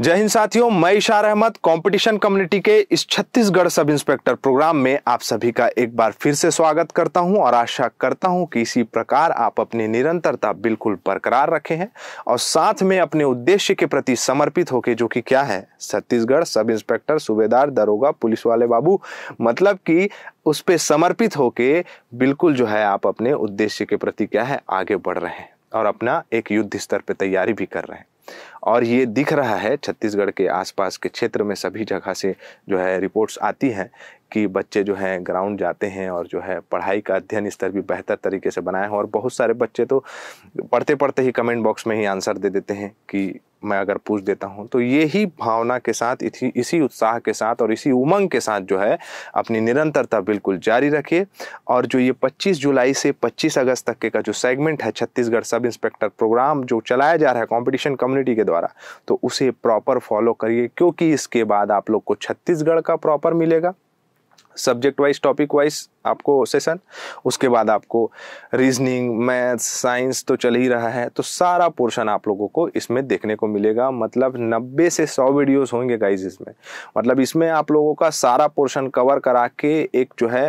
जय हिंद साथियों मैं इशार अहमद कंपटीशन कम्युनिटी के इस छत्तीसगढ़ सब इंस्पेक्टर प्रोग्राम में आप सभी का एक बार फिर से स्वागत करता हूं और आशा करता हूं कि इसी प्रकार आप अपनी निरंतरता बिल्कुल बरकरार रखे हैं और साथ में अपने उद्देश्य के प्रति समर्पित होके जो कि क्या है छत्तीसगढ़ सब इंस्पेक्टर सूबेदार दरोगा पुलिस वाले बाबू मतलब कि उस पर समर्पित होके बिल्कुल जो है आप अपने उद्देश्य के प्रति क्या है आगे बढ़ रहे हैं और अपना एक युद्ध स्तर पर तैयारी भी कर रहे हैं और ये दिख रहा है छत्तीसगढ़ के आसपास के क्षेत्र में सभी जगह से जो है रिपोर्ट्स आती हैं कि बच्चे जो हैं ग्राउंड जाते हैं और जो है पढ़ाई का अध्ययन स्तर भी बेहतर तरीके से बनाए हैं और बहुत सारे बच्चे तो पढ़ते पढ़ते ही कमेंट बॉक्स में ही आंसर दे देते हैं कि मैं अगर पूछ देता हूँ तो ये ही भावना के साथ इसी इसी उत्साह के साथ और इसी उमंग के साथ जो है अपनी निरंतरता बिल्कुल जारी रखिए और जो ये 25 जुलाई से 25 अगस्त तक के का जो सेगमेंट है छत्तीसगढ़ सब इंस्पेक्टर प्रोग्राम जो चलाया जा रहा है कॉम्पिटिशन कम्युनिटी के द्वारा तो उसे प्रॉपर फॉलो करिए क्योंकि इसके बाद आप लोग को छत्तीसगढ़ का प्रॉपर मिलेगा सब्जेक्ट वाइज टॉपिक वाइज आपको सेशन उसके बाद आपको रीजनिंग मैथ साइंस तो चल ही रहा है तो सारा पोर्शन आप लोगों को इसमें देखने को मिलेगा मतलब 90 से 100 वीडियोस होंगे गाइज इसमें मतलब इसमें आप लोगों का सारा पोर्शन कवर करा के एक जो है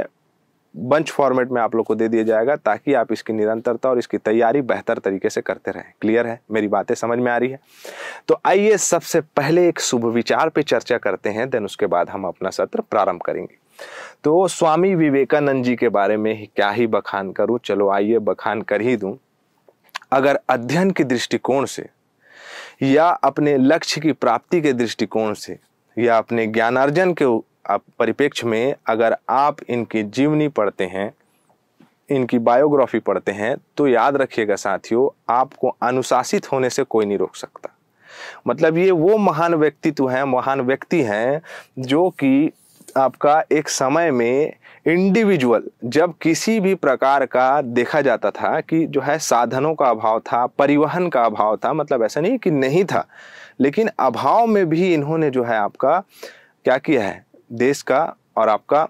बंच फॉर्मेट में आप लोग को दे दिया जाएगा ताकि आप इसकी निरंतरता और इसकी तैयारी बेहतर तरीके से करते रहें क्लियर है मेरी बातें समझ में आ रही है तो आइए सबसे पहले एक शुभ विचार पे चर्चा करते हैं देन उसके बाद हम अपना सत्र प्रारंभ करेंगे तो स्वामी विवेकानंद जी के बारे में ही क्या ही बखान करूं चलो आइए बखान कर ही दूं अगर अध्ययन के दृष्टिकोण से या अपने लक्ष्य की प्राप्ति के दृष्टिकोण से या अपने ज्ञानार्जन के आप परिप्रेक्ष्य में अगर आप इनकी जीवनी पढ़ते हैं इनकी बायोग्राफी पढ़ते हैं तो याद रखिएगा साथियों आपको अनुशासित होने से कोई नहीं रोक सकता मतलब ये वो महान व्यक्तित्व हैं महान व्यक्ति हैं जो कि आपका एक समय में इंडिविजुअल जब किसी भी प्रकार का देखा जाता था कि जो है साधनों का अभाव था परिवहन का अभाव था मतलब ऐसा नहीं कि नहीं था लेकिन अभाव में भी इन्होंने जो है आपका क्या किया है देश का और आपका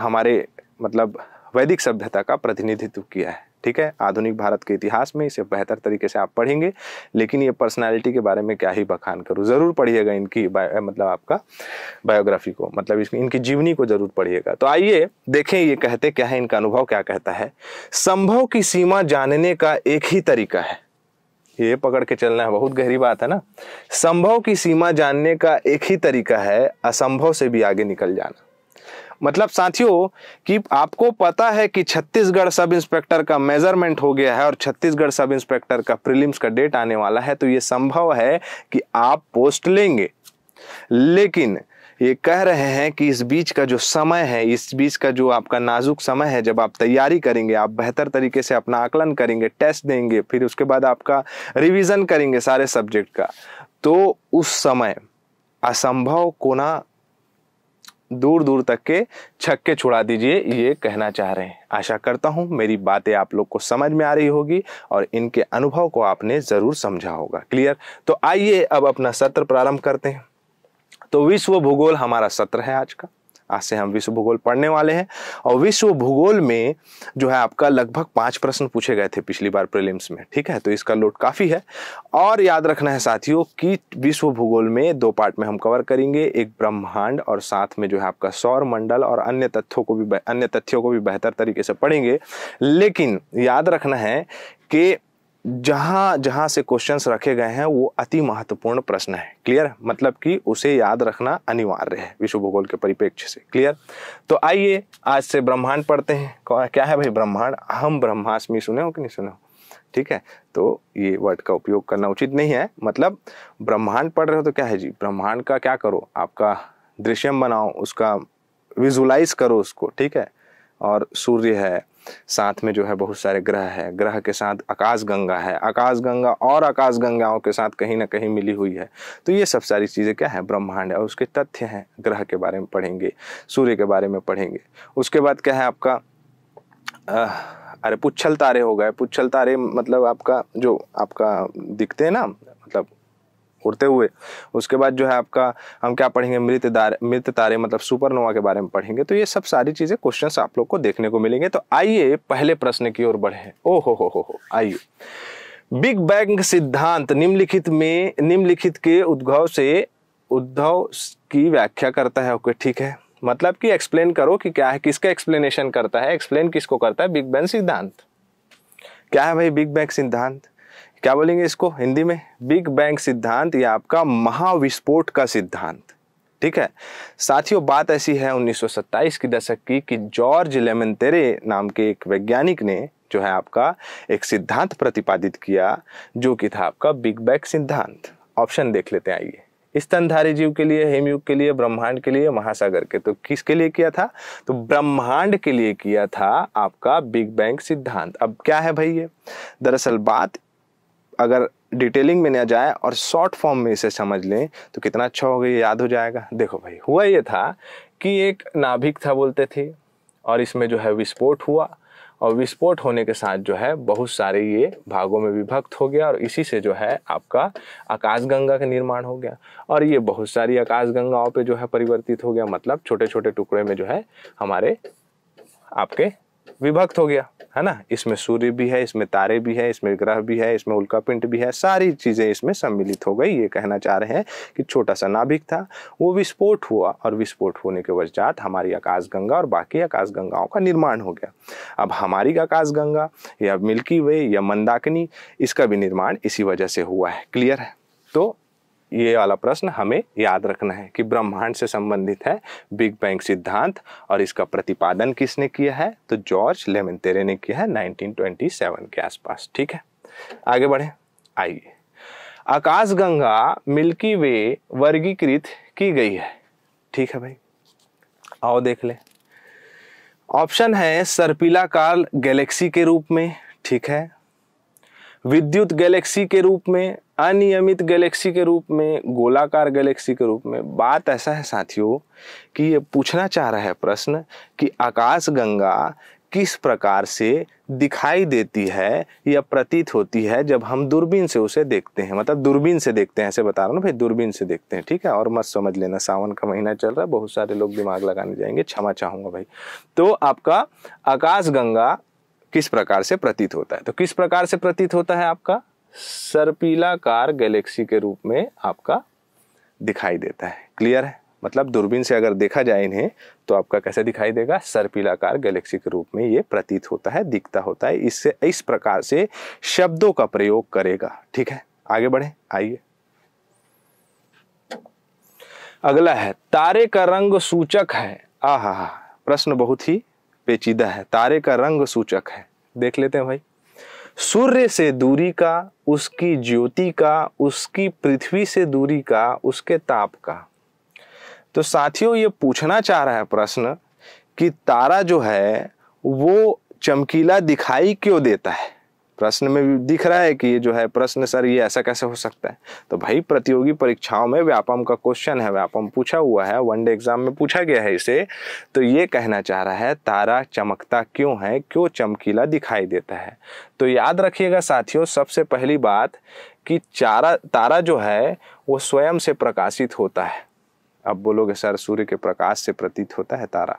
हमारे मतलब वैदिक सभ्यता का प्रतिनिधित्व किया है ठीक है आधुनिक भारत के इतिहास में इसे बेहतर तरीके से आप पढ़ेंगे लेकिन ये पर्सनालिटी के बारे में क्या ही बखान करूँ ज़रूर पढ़िएगा इनकी मतलब आपका बायोग्राफी को मतलब इसमें इनकी जीवनी को जरूर पढ़िएगा तो आइए देखें ये कहते क्या है इनका अनुभव क्या कहता है संभव की सीमा जानने का एक ही तरीका है ये पकड़ के चलना है बहुत गहरी बात है ना संभव की सीमा जानने का एक ही तरीका है असंभव से भी आगे निकल जाना मतलब साथियों कि आपको पता है कि छत्तीसगढ़ सब इंस्पेक्टर का मेजरमेंट हो गया है और छत्तीसगढ़ सब इंस्पेक्टर का प्रीलिम्स का डेट आने वाला है तो ये संभव है कि आप पोस्ट लेंगे लेकिन ये कह रहे हैं कि इस बीच का जो समय है इस बीच का जो आपका नाजुक समय है जब आप तैयारी करेंगे आप बेहतर तरीके से अपना आकलन करेंगे टेस्ट देंगे फिर उसके बाद आपका रिवीजन करेंगे सारे सब्जेक्ट का तो उस समय असंभव कोना दूर दूर तक के छक्के छुड़ा दीजिए ये कहना चाह रहे हैं आशा करता हूं मेरी बातें आप लोग को समझ में आ रही होगी और इनके अनुभव को आपने ज़रूर समझा होगा क्लियर तो आइए अब अपना सत्र प्रारंभ करते हैं तो विश्व भूगोल हमारा सत्र है आज का आज से हम विश्व भूगोल पढ़ने वाले हैं और विश्व भूगोल में जो है आपका लगभग पांच प्रश्न पूछे गए थे पिछली बार प्रीलिम्स में ठीक है तो इसका लोड काफ़ी है और याद रखना है साथियों कि विश्व भूगोल में दो पार्ट में हम कवर करेंगे एक ब्रह्मांड और साथ में जो है आपका सौर मंडल और अन्य तथ्यों को भी अन्य तथ्यों को भी बेहतर तरीके से पढ़ेंगे लेकिन याद रखना है कि जहाँ जहाँ से क्वेश्चंस रखे गए हैं वो अति महत्वपूर्ण प्रश्न है क्लियर मतलब कि उसे याद रखना अनिवार्य है विश्व भूगोल के परिप्रेक्ष्य से क्लियर तो आइए आज से ब्रह्मांड पढ़ते हैं क्या है भाई ब्रह्मांड हम ब्रह्मास्मि सुने हो कि नहीं सुने हो ठीक है तो ये वर्ड का उपयोग करना उचित नहीं है मतलब ब्रह्मांड पढ़ रहे हो तो क्या है जी ब्रह्मांड का क्या करो आपका दृश्यम बनाओ उसका विजुलाइज करो उसको ठीक है और सूर्य है साथ में जो है बहुत सारे ग्रह है ग्रह के साथ आकाश गंगा है आकाश गंगा और आकाश गंगाओं के साथ कहीं ना कहीं मिली हुई है तो ये सब सारी चीज़ें क्या है ब्रह्मांड है और उसके तथ्य हैं ग्रह के बारे में पढ़ेंगे सूर्य के बारे में पढ़ेंगे उसके बाद क्या है आपका आ, अरे पुच्छल तारे हो गए पुच्छल तारे मतलब आपका जो आपका दिखते हैं ना मतलब उड़ते हुए उसके बाद जो है आपका हम क्या पढ़ेंगे मृत दार मृत तारे मतलब सुपरनोवा के बारे में पढ़ेंगे तो ये सब सारी चीज़ें क्वेश्चन आप लोग को देखने को मिलेंगे तो आइए पहले प्रश्न की ओर बढ़े ओ हो हो हो हो आइए बिग बैंग सिद्धांत निम्नलिखित में निम्नलिखित के उद्भव से उद्भव की व्याख्या करता है ओके ठीक है मतलब कि एक्सप्लेन करो कि क्या है किसका एक्सप्लेनेशन करता है एक्सप्लेन किसको करता है बिग बैंग सिद्धांत क्या है भाई बिग बैंग सिद्धांत क्या बोलेंगे इसको हिंदी में बिग बैंग सिद्धांत या आपका महाविस्फोट का सिद्धांत ठीक है साथियों बात ऐसी है 1927 की दशक की कि जॉर्ज लेमन नाम के एक वैज्ञानिक ने जो है आपका एक सिद्धांत प्रतिपादित किया जो कि था आपका बिग बैग सिद्धांत ऑप्शन देख लेते हैं आइए स्तनधारी जीव के लिए हेमयुग के लिए ब्रह्मांड के लिए महासागर के तो किसके लिए किया था तो ब्रह्मांड के लिए किया था आपका बिग बैंग सिद्धांत अब क्या है भाई ये दरअसल बात अगर डिटेलिंग में ना जाए और शॉर्ट फॉर्म में इसे समझ लें तो कितना अच्छा होगा ये याद हो जाएगा देखो भाई हुआ ये था कि एक नाभिक था बोलते थे और इसमें जो है विस्फोट हुआ और विस्फोट होने के साथ जो है बहुत सारे ये भागों में विभक्त हो गया और इसी से जो है आपका आकाशगंगा का निर्माण हो गया और ये बहुत सारी आकाशगंगाओं पे जो है परिवर्तित हो गया मतलब छोटे छोटे टुकड़े में जो है हमारे आपके विभक्त हो गया है ना इसमें सूर्य भी है इसमें तारे भी है इसमें ग्रह भी है इसमें उल्कापिंड भी है सारी चीज़ें इसमें सम्मिलित हो गई ये कहना चाह रहे हैं कि छोटा सा नाभिक था वो विस्फोट हुआ और विस्फोट होने के वजहत हमारी आकाशगंगा और बाकी आकाशगंगाओं का निर्माण हो गया अब हमारी आकाशगंगा या मिल्की वे या मंदाकिनी इसका भी निर्माण इसी वजह से हुआ है क्लियर है तो ये वाला प्रश्न हमें याद रखना है कि ब्रह्मांड से संबंधित है बिग बैंग सिद्धांत और इसका प्रतिपादन किसने किया है तो जॉर्ज लेमेंतेरे ने किया है 1927 के आसपास ठीक है आगे बढ़े आइए आकाशगंगा मिल्की वे वर्गीकृत की गई है ठीक है भाई आओ देख ले ऑप्शन है सर्पिलाकार गैलेक्सी के रूप में ठीक है विद्युत गैलेक्सी के रूप में अनियमित गैलेक्सी के रूप में गोलाकार गैलेक्सी के रूप में बात ऐसा है साथियों कि ये पूछना चाह रहा है प्रश्न कि आकाश गंगा किस प्रकार से दिखाई देती है या प्रतीत होती है जब हम दूरबीन से उसे देखते हैं मतलब दूरबीन से देखते हैं ऐसे बता रहा हूँ ना भाई दूरबीन से देखते हैं ठीक है और मत समझ लेना सावन का महीना चल रहा है बहुत सारे लोग दिमाग लगाने जाएंगे क्षमा चाहूंगा भाई तो आपका आकाश गंगा किस प्रकार से प्रतीत होता है तो किस प्रकार से प्रतीत होता है आपका सर्पीलाकार गैलेक्सी के रूप में आपका दिखाई देता है क्लियर है मतलब दूरबीन से अगर देखा जाए इन्हें तो आपका कैसे दिखाई देगा सर्पिलाकार गैलेक्सी के रूप में ये प्रतीत होता है दिखता होता है इससे इस प्रकार से शब्दों का प्रयोग करेगा ठीक है आगे बढ़े आइए अगला है तारे का रंग सूचक है हा प्रश्न बहुत ही पेचीदा है तारे का रंग सूचक है देख लेते हैं भाई सूर्य से दूरी का उसकी ज्योति का उसकी पृथ्वी से दूरी का उसके ताप का तो साथियों ये पूछना चाह रहा है प्रश्न कि तारा जो है वो चमकीला दिखाई क्यों देता है प्रश्न में दिख रहा है कि ये जो है प्रश्न सर ये ऐसा कैसे हो सकता है तो भाई प्रतियोगी परीक्षाओं में व्यापम का क्वेश्चन है व्यापम पूछा हुआ है वनडे एग्जाम में पूछा गया है इसे तो ये कहना चाह रहा है तारा चमकता क्यों है क्यों चमकीला दिखाई देता है तो याद रखिएगा साथियों सबसे पहली बात कि चारा तारा जो है वो स्वयं से प्रकाशित होता है अब बोलोगे सर सूर्य के प्रकाश से प्रतीत होता है तारा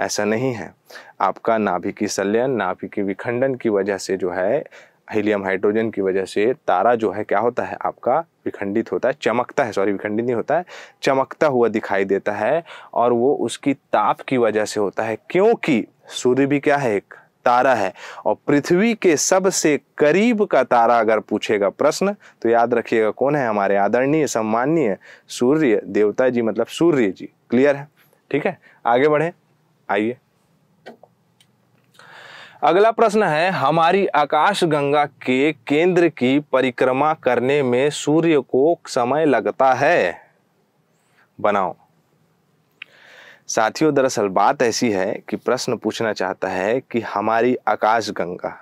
ऐसा नहीं है आपका की संलयन के विखंडन की वजह से जो है हीलियम हाइड्रोजन की वजह से तारा जो है क्या होता है आपका विखंडित होता है चमकता है सॉरी विखंडित नहीं होता है चमकता हुआ दिखाई देता है और वो उसकी ताप की वजह से होता है क्योंकि सूर्य भी क्या है एक तारा है और पृथ्वी के सबसे करीब का तारा अगर पूछेगा प्रश्न तो याद रखिएगा कौन है हमारे आदरणीय सम्माननीय सूर्य देवता जी मतलब सूर्य जी क्लियर है ठीक है आगे बढ़े आइए अगला प्रश्न है हमारी आकाशगंगा के केंद्र की परिक्रमा करने में सूर्य को समय लगता है बनाओ साथियों दरअसल बात ऐसी है कि प्रश्न पूछना चाहता है कि हमारी आकाशगंगा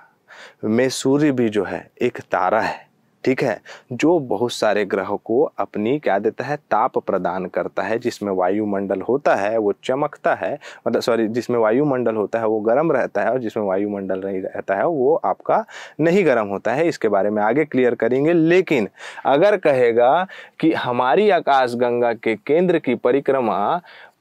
में सूर्य भी जो है एक तारा है ठीक है जो बहुत सारे ग्रह को अपनी क्या देता है ताप प्रदान करता है जिसमें वायुमंडल होता है वो चमकता है मतलब सॉरी जिसमें वायुमंडल होता है वो गर्म रहता है और जिसमें वायुमंडल नहीं रहता है वो आपका नहीं गर्म होता है इसके बारे में आगे क्लियर करेंगे लेकिन अगर कहेगा कि हमारी आकाशगंगा के केंद्र की परिक्रमा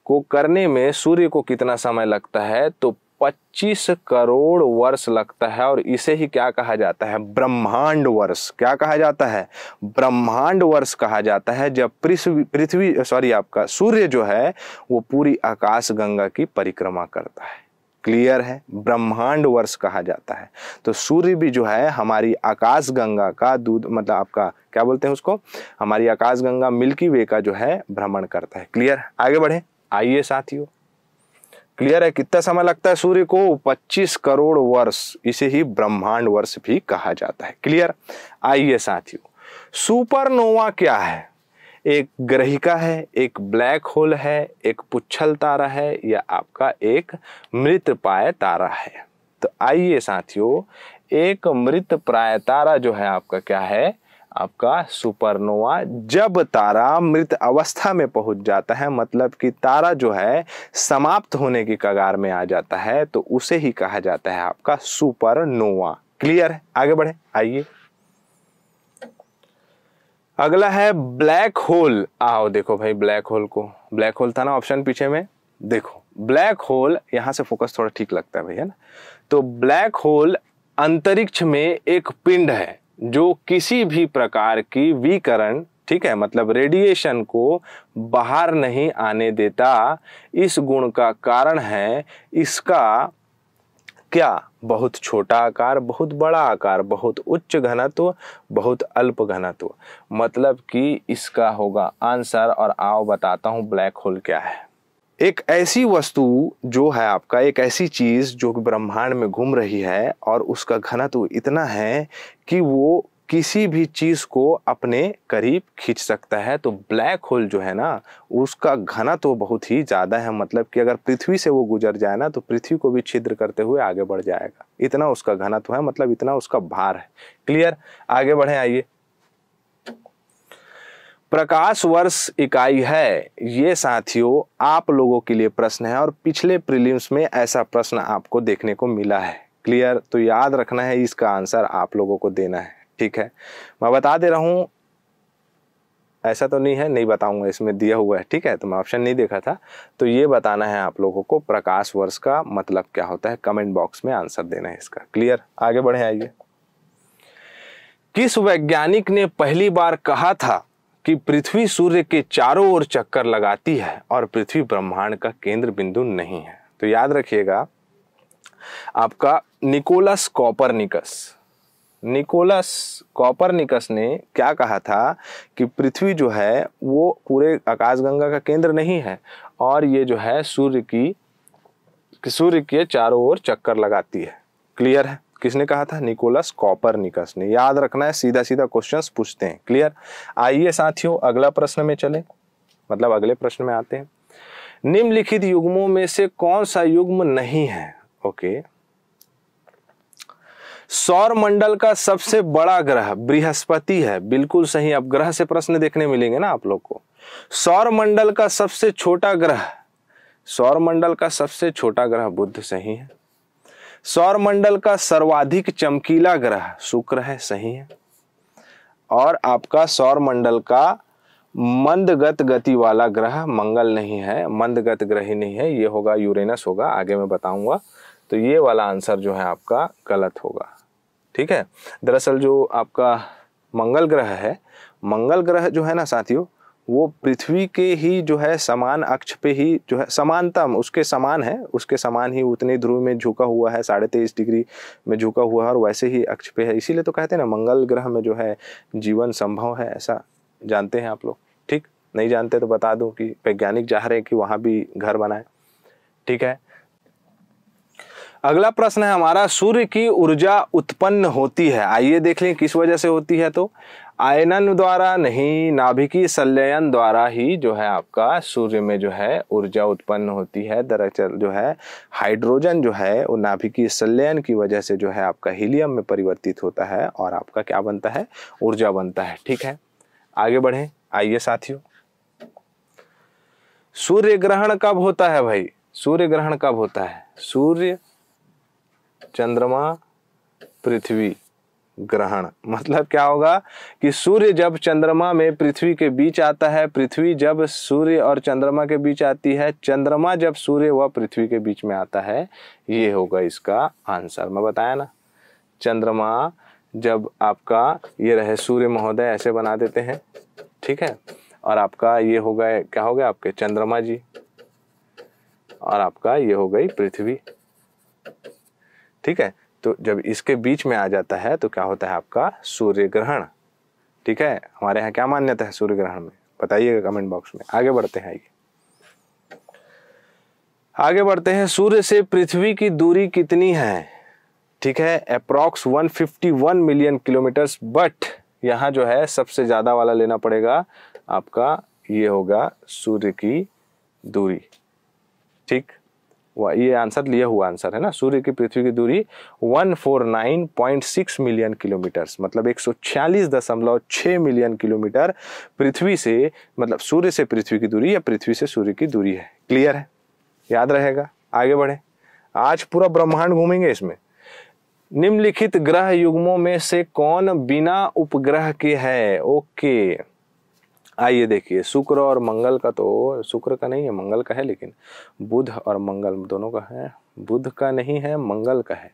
को करने में सूर्य को कितना समय लगता है तो 25 करोड़ वर्ष लगता है और इसे ही क्या कहा जाता है ब्रह्मांड वर्ष क्या कहा जाता है ब्रह्मांड वर्ष कहा जाता है जब पृथ्वी पृथ्वी सॉरी आपका सूर्य जो है वो पूरी आकाश गंगा की परिक्रमा करता है क्लियर है ब्रह्मांड वर्ष कहा जाता है तो सूर्य भी जो है हमारी आकाश गंगा का दूध मतलब आपका क्या बोलते हैं उसको हमारी आकाश गंगा मिल्की वे का जो है भ्रमण करता है क्लियर आगे बढ़े आइए साथियों क्लियर है कितना समय लगता है सूर्य को 25 करोड़ वर्ष इसे ही ब्रह्मांड वर्ष भी कहा जाता है क्लियर आइए साथियों सुपरनोवा क्या है एक ग्रहिका है एक ब्लैक होल है एक पुच्छल तारा है या आपका एक मृत पाय तारा है तो आइए साथियों एक मृत प्राय तारा जो है आपका क्या है आपका सुपरनोवा जब तारा मृत अवस्था में पहुंच जाता है मतलब कि तारा जो है समाप्त होने की कगार में आ जाता है तो उसे ही कहा जाता है आपका सुपरनोवा क्लियर है आगे बढ़े आइए अगला है ब्लैक होल आओ देखो भाई ब्लैक होल को ब्लैक होल था ना ऑप्शन पीछे में देखो ब्लैक होल यहां से फोकस थोड़ा ठीक लगता है भैया ना तो ब्लैक होल अंतरिक्ष में एक पिंड है जो किसी भी प्रकार की विकरण ठीक है मतलब रेडिएशन को बाहर नहीं आने देता इस गुण का कारण है इसका क्या बहुत छोटा आकार बहुत बड़ा आकार बहुत उच्च घनत्व बहुत अल्प घनत्व मतलब कि इसका होगा आंसर और आओ बताता हूँ ब्लैक होल क्या है एक ऐसी वस्तु जो है आपका एक ऐसी चीज़ जो ब्रह्मांड में घूम रही है और उसका घनत्व इतना है कि वो किसी भी चीज़ को अपने करीब खींच सकता है तो ब्लैक होल जो है ना उसका घनत्व तो बहुत ही ज़्यादा है मतलब कि अगर पृथ्वी से वो गुजर जाए ना तो पृथ्वी को भी छिद्र करते हुए आगे बढ़ जाएगा इतना उसका घनत्व तो है मतलब इतना उसका भार है क्लियर आगे बढ़े आइए प्रकाश वर्ष इकाई है ये साथियों आप लोगों के लिए प्रश्न है और पिछले प्रीलिम्स में ऐसा प्रश्न आपको देखने को मिला है क्लियर तो याद रखना है इसका आंसर आप लोगों को देना है ठीक है मैं बता दे रहा हूं ऐसा तो नहीं है नहीं बताऊंगा इसमें दिया हुआ है ठीक है तो मैं ऑप्शन नहीं देखा था तो ये बताना है आप लोगों को प्रकाश वर्ष का मतलब क्या होता है कमेंट बॉक्स में आंसर देना है इसका क्लियर आगे बढ़े आइए किस वैज्ञानिक ने पहली बार कहा था कि पृथ्वी सूर्य के चारों ओर चक्कर लगाती है और पृथ्वी ब्रह्मांड का केंद्र बिंदु नहीं है तो याद रखिएगा आपका निकोलस कॉपरनिकस निकोलस कॉपरनिकस ने क्या कहा था कि पृथ्वी जो है वो पूरे आकाशगंगा का केंद्र नहीं है और ये जो है सूर्य की सूर्य के चारों ओर चक्कर लगाती है क्लियर है किसने कहा था निकोलस कॉपरनिकस ने याद रखना है सीधा सीधा क्वेश्चन पूछते हैं क्लियर आइए साथियों अगला प्रश्न में चले मतलब अगले प्रश्न में आते हैं निम्नलिखित युग्मों में से कौन सा युग्म नहीं है ओके सौर मंडल का सबसे बड़ा ग्रह बृहस्पति है बिल्कुल सही अब ग्रह से प्रश्न देखने मिलेंगे ना आप लोग को सौर मंडल का सबसे छोटा ग्रह सौर मंडल का सबसे छोटा ग्रह बुद्ध सही है सौर मंडल का सर्वाधिक चमकीला ग्रह शुक्र है सही है और आपका सौर मंडल का मंदगत गति वाला ग्रह मंगल नहीं है मंदगत ग्रह ही नहीं है ये होगा यूरेनस होगा आगे मैं बताऊंगा तो ये वाला आंसर जो है आपका गलत होगा ठीक है दरअसल जो आपका मंगल ग्रह है मंगल ग्रह जो है ना साथियों वो पृथ्वी के ही जो है समान अक्ष पे ही जो है समानतम उसके समान है उसके समान ही उतने ध्रुव में झुका हुआ है साढ़े तेईस डिग्री में झुका हुआ है और वैसे ही अक्ष पे है इसीलिए तो कहते हैं ना मंगल ग्रह में जो है जीवन संभव है ऐसा जानते हैं आप लोग ठीक नहीं जानते तो बता दूं कि वैज्ञानिक चाह रहे हैं कि वहां भी घर बनाए ठीक है अगला प्रश्न है हमारा सूर्य की ऊर्जा उत्पन्न होती है आइए देख लें किस वजह से होती है तो आयनन द्वारा नहीं नाभिकीय संलयन द्वारा ही जो है आपका सूर्य में जो है ऊर्जा उत्पन्न होती है दरअसल जो है हाइड्रोजन जो है वो नाभिकीय संलयन की वजह से जो है आपका हीलियम में परिवर्तित होता है और आपका क्या बनता है ऊर्जा बनता है ठीक है आगे बढ़े आइए साथियों सूर्य ग्रहण कब होता है भाई सूर्य ग्रहण कब होता है सूर्य चंद्रमा पृथ्वी ग्रहण मतलब क्या होगा कि सूर्य जब चंद्रमा में पृथ्वी के बीच आता है पृथ्वी जब सूर्य और चंद्रमा के बीच आती है चंद्रमा जब सूर्य व पृथ्वी के बीच में आता है ये होगा इसका आंसर मैं बताया ना चंद्रमा जब आपका ये रहे सूर्य महोदय ऐसे बना देते हैं ठीक है और आपका ये हो गए क्या हो गया आपके चंद्रमा जी और आपका ये हो गई पृथ्वी ठीक है तो जब इसके बीच में आ जाता है तो क्या होता है आपका सूर्य ग्रहण ठीक है हमारे यहाँ क्या मान्यता है सूर्य ग्रहण में बताइएगा कमेंट बॉक्स में आगे बढ़ते हैं आइए आगे बढ़ते हैं सूर्य से पृथ्वी की दूरी कितनी है ठीक है अप्रॉक्स 151 मिलियन किलोमीटर बट यहाँ जो है सबसे ज़्यादा वाला लेना पड़ेगा आपका ये होगा सूर्य की दूरी ठीक ये आंसर लिया हुआ आंसर है ना सूर्य की पृथ्वी की दूरी 149.6 मिलियन किलोमीटर मतलब एक मिलियन किलोमीटर पृथ्वी से मतलब सूर्य से पृथ्वी की दूरी या पृथ्वी से सूर्य की दूरी है क्लियर है याद रहेगा आगे बढ़े आज पूरा ब्रह्मांड घूमेंगे इसमें निम्नलिखित ग्रह युग्मों में से कौन बिना उपग्रह के है ओके आइए देखिए शुक्र और मंगल का तो शुक्र का नहीं है मंगल का है लेकिन बुध और मंगल दोनों का है बुध का नहीं है मंगल का है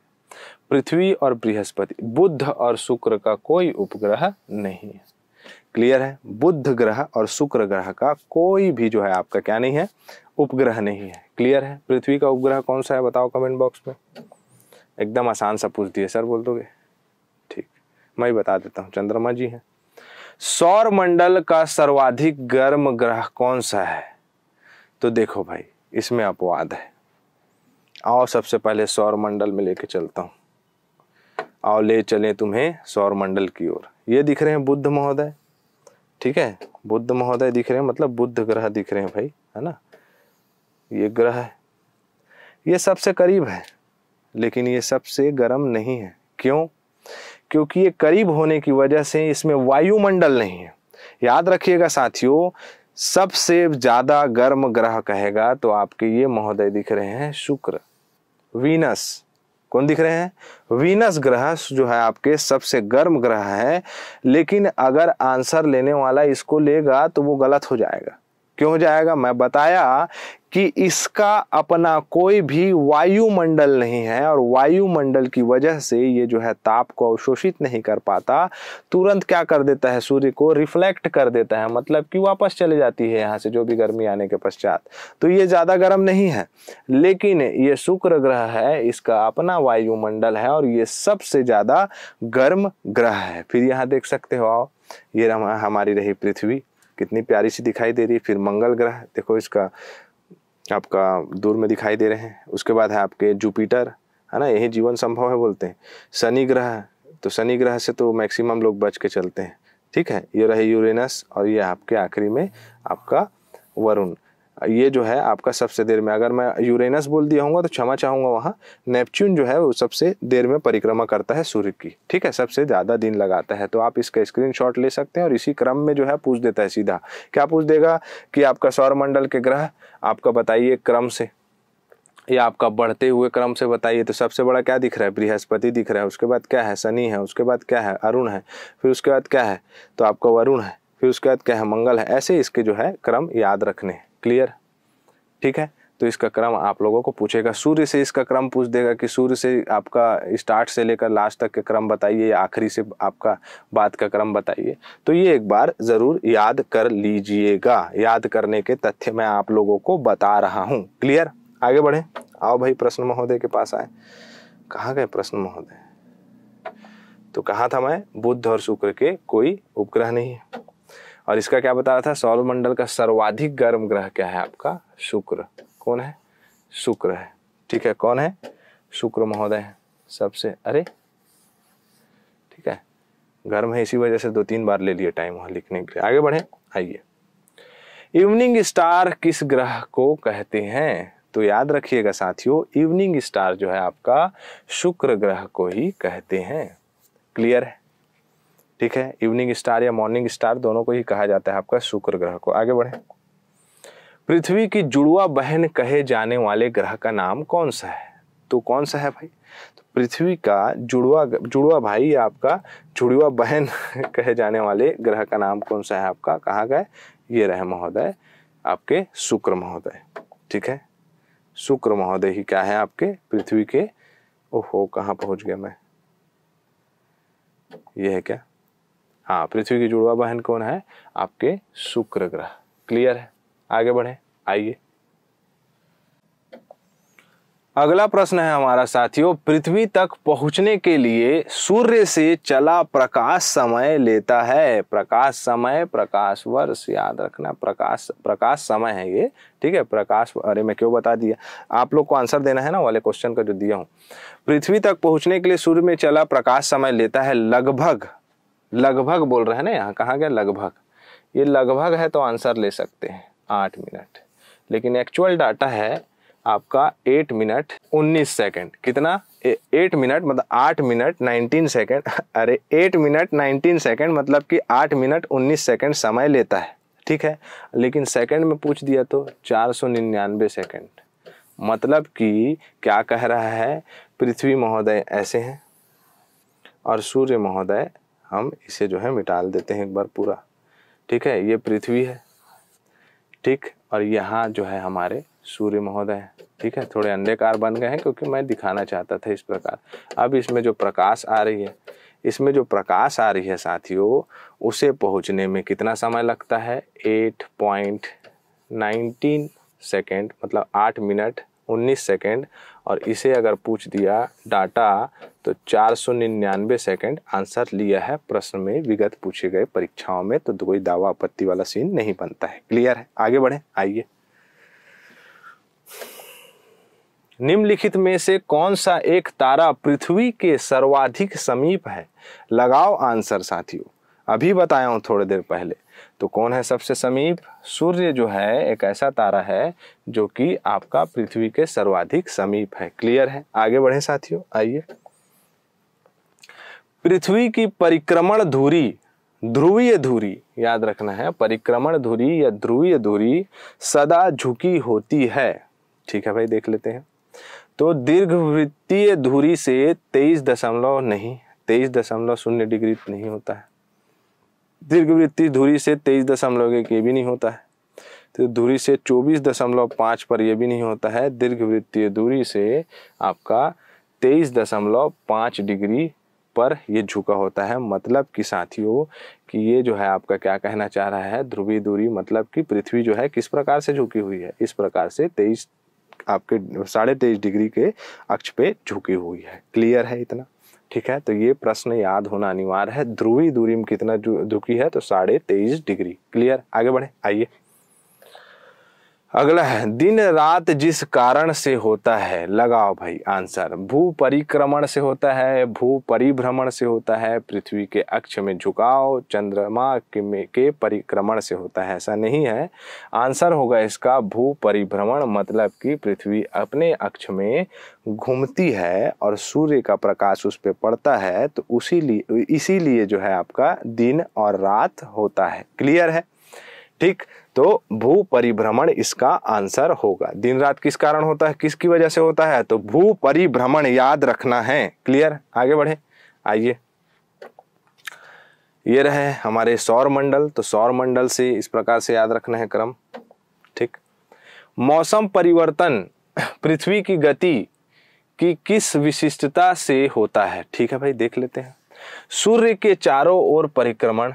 पृथ्वी और बृहस्पति बुध और शुक्र का कोई उपग्रह नहीं है क्लियर है बुध ग्रह और शुक्र ग्रह का कोई भी जो है आपका क्या नहीं है उपग्रह नहीं है क्लियर है पृथ्वी का उपग्रह कौन सा है बताओ कमेंट बॉक्स में एकदम आसान सा पूछ दिए सर बोल दोगे ठीक मैं ही बता देता हूँ चंद्रमा जी हैं सौर मंडल का सर्वाधिक गर्म ग्रह कौन सा है तो देखो भाई इसमें अपवाद है आओ सबसे पहले सौर मंडल में लेके चलता हूं आओ ले चले तुम्हें सौर मंडल की ओर ये दिख रहे हैं बुद्ध महोदय ठीक है बुद्ध महोदय दिख रहे हैं मतलब बुद्ध ग्रह दिख रहे हैं भाई है ना ये ग्रह है ये सबसे करीब है लेकिन ये सबसे गर्म नहीं है क्यों क्योंकि ये करीब होने की वजह से इसमें वायुमंडल नहीं है याद रखिएगा साथियों सबसे ज़्यादा गर्म ग्रह कहेगा तो आपके ये महोदय दिख रहे हैं शुक्र वीनस कौन दिख रहे हैं वीनस ग्रह जो है आपके सबसे गर्म ग्रह है लेकिन अगर आंसर लेने वाला इसको लेगा तो वो गलत हो जाएगा क्यों जाएगा मैं बताया कि इसका अपना कोई भी वायुमंडल नहीं है और वायुमंडल की वजह से ये जो है ताप को अवशोषित नहीं कर पाता तुरंत क्या कर देता है सूर्य को रिफ्लेक्ट कर देता है मतलब कि वापस चले जाती है यहाँ से जो भी गर्मी आने के पश्चात तो ये ज़्यादा गर्म नहीं है लेकिन ये शुक्र ग्रह है इसका अपना वायुमंडल है और ये सबसे ज़्यादा गर्म ग्रह है फिर यहाँ देख सकते हो आओ ये हमारी रही पृथ्वी कितनी प्यारी सी दिखाई दे रही है फिर मंगल ग्रह देखो इसका आपका दूर में दिखाई दे रहे हैं उसके बाद है आपके जुपिटर है ना यही जीवन संभव है बोलते हैं शनि ग्रह तो शनि ग्रह से तो मैक्सिमम लोग बच के चलते हैं ठीक है ये रहे यूरेनस और ये आपके आखिरी में आपका वरुण ये जो है आपका सबसे देर में अगर मैं यूरेनस बोल दिया हूँ तो क्षमा चाहूंगा वहाँ नेपच्यून जो है वो सबसे देर में परिक्रमा करता है सूर्य की ठीक है सबसे ज़्यादा दिन लगाता है तो आप इसका स्क्रीन ले सकते हैं और इसी क्रम में जो है पूछ देता है सीधा क्या पूछ देगा कि आपका सौर के ग्रह आपका बताइए क्रम से या आपका बढ़ते हुए क्रम से बताइए तो सबसे बड़ा क्या दिख रहा है बृहस्पति दिख रहा है उसके बाद क्या है शनि है उसके बाद क्या है अरुण है फिर उसके बाद क्या है तो आपका वरुण है फिर उसके बाद क्या है मंगल है ऐसे इसके जो है क्रम याद रखने हैं क्लियर ठीक है तो इसका क्रम आप लोगों को पूछेगा सूर्य से इसका क्रम पूछ देगा कि सूर्य से आपका स्टार्ट से लेकर लास्ट तक के क्रम बताइए या आखिरी से आपका बात का क्रम बताइए तो ये एक बार ज़रूर याद कर लीजिएगा याद करने के तथ्य मैं आप लोगों को बता रहा हूँ क्लियर आगे बढ़े आओ भाई प्रश्न महोदय के पास आए कहाँ गए प्रश्न महोदय तो कहा था मैं बुद्ध और शुक्र के कोई उपग्रह नहीं है और इसका क्या बता रहा था सौरमंडल का सर्वाधिक गर्म ग्रह क्या है आपका शुक्र कौन है शुक्र है ठीक है कौन है शुक्र महोदय है सबसे अरे ठीक है गर्म है इसी वजह से दो तीन बार ले लिए टाइम वहां लिखने के लिए आगे बढ़े आइए इवनिंग स्टार किस ग्रह को कहते हैं तो याद रखिएगा साथियों इवनिंग स्टार जो है आपका शुक्र ग्रह को ही कहते हैं क्लियर है ठीक है इवनिंग स्टार या मॉर्निंग स्टार दोनों को ही कहा जाता है आपका शुक्र ग्रह को आगे बढ़े पृथ्वी की जुड़वा बहन कहे जाने वाले ग्रह का नाम कौन सा है तो कौन सा है भाई तो पृथ्वी का जुड़वा जुड़वा भाई या आपका जुड़वा बहन कहे जाने वाले ग्रह का नाम कौन सा है आपका कहाँ गए ये रहे महोदय आपके शुक्र महोदय ठीक है शुक्र महोदय ही क्या है आपके पृथ्वी के ओहो कहाँ पहुंच गया मैं ये है क्या हाँ पृथ्वी की जुड़वा बहन कौन है आपके शुक्र ग्रह क्लियर है आगे बढ़े आइए अगला प्रश्न है हमारा साथियों पृथ्वी तक पहुंचने के लिए सूर्य से चला प्रकाश समय लेता है प्रकाश समय प्रकाश वर्ष याद रखना प्रकाश प्रकाश समय है ये ठीक है प्रकाश अरे मैं क्यों बता दिया आप लोग को आंसर देना है ना वाले क्वेश्चन का जो दिया हूं पृथ्वी तक पहुंचने के लिए सूर्य में चला प्रकाश समय लेता है लगभग लगभग बोल रहे हैं ना यहाँ कहा गया लगभग ये लगभग है तो आंसर ले सकते हैं आठ मिनट लेकिन एक्चुअल डाटा है आपका एट मिनट उन्नीस सेकेंड कितना एट मिनट मतलब आठ मिनट नाइनटीन सेकेंड अरे एट मिनट नाइनटीन सेकेंड मतलब कि आठ मिनट उन्नीस सेकेंड समय लेता है ठीक है लेकिन सेकेंड में पूछ दिया तो चार सौ निन्यानवे सेकेंड मतलब कि क्या कह रहा है पृथ्वी महोदय ऐसे हैं और सूर्य महोदय हम इसे जो है मिटाल देते हैं एक बार पूरा ठीक है ये पृथ्वी है ठीक और यहाँ जो है हमारे सूर्य महोदय है ठीक है थोड़े अंडेकार बन गए हैं क्योंकि मैं दिखाना चाहता था इस प्रकार अब इसमें जो प्रकाश आ रही है इसमें जो प्रकाश आ रही है साथियों उसे पहुंचने में कितना समय लगता है एट पॉइंट नाइनटीन सेकेंड मतलब आठ मिनट 19 सेकेंड और इसे अगर पूछ दिया डाटा तो चार सौ निन्यानवे सेकेंड आंसर लिया है प्रश्न में विगत पूछे गए परीक्षाओं में तो कोई दावा आपत्ति वाला सीन नहीं बनता है क्लियर है आगे बढ़े आइए निम्नलिखित में से कौन सा एक तारा पृथ्वी के सर्वाधिक समीप है लगाओ आंसर साथियों अभी बताया हूं थोड़ी देर पहले तो कौन है सबसे समीप सूर्य जो है एक ऐसा तारा है जो कि आपका पृथ्वी के सर्वाधिक समीप है क्लियर है आगे बढ़े साथियों आइए पृथ्वी की परिक्रमण धुरी ध्रुवीय धुरी याद रखना है परिक्रमण धुरी या ध्रुवीय धुरी सदा झुकी होती है ठीक है भाई देख लेते हैं तो दीर्घ वित्तीय धुरी से तेईस दशमलव नहीं तेईस दशमलव शून्य डिग्री नहीं होता है दीर्घवृत्ति धुरी से तेईस दशमलव एक ये भी नहीं होता है तो धुरी से चौबीस दशमलव पाँच पर यह भी नहीं होता है दीर्घवृत्तीय दूरी से आपका तेईस दशमलव पाँच डिग्री पर ये झुका होता है मतलब कि साथियों कि ये जो है आपका क्या कहना चाह रहा है ध्रुवी दूरी मतलब कि पृथ्वी जो है किस प्रकार से झुकी हुई है इस प्रकार से तेईस आपके साढ़े तेईस डिग्री के अक्ष पे झुकी हुई है क्लियर है इतना ठीक है तो ये प्रश्न याद होना अनिवार्य है ध्रुवी दूरी में कितना झुकी है तो साढ़े तेईस डिग्री क्लियर आगे बढ़े आइए अगला है दिन रात जिस कारण से होता है लगाओ भाई आंसर भू परिक्रमण से होता है भू परिभ्रमण से होता है पृथ्वी के अक्ष में झुकाव चंद्रमा के, के परिक्रमण से होता है ऐसा नहीं है आंसर होगा इसका भू परिभ्रमण मतलब कि पृथ्वी अपने अक्ष में घूमती है और सूर्य का प्रकाश उस पर पड़ता है तो उसी लिए इसीलिए जो है आपका दिन और रात होता है क्लियर है ठीक तो भू परिभ्रमण इसका आंसर होगा दिन रात किस कारण होता है किसकी वजह से होता है तो भू परिभ्रमण याद रखना है क्लियर आगे बढ़े आइए ये रहे हमारे सौर मंडल तो सौर मंडल से इस प्रकार से याद रखना है क्रम ठीक मौसम परिवर्तन पृथ्वी की गति की किस विशिष्टता से होता है ठीक है भाई देख लेते हैं सूर्य के चारों ओर परिक्रमण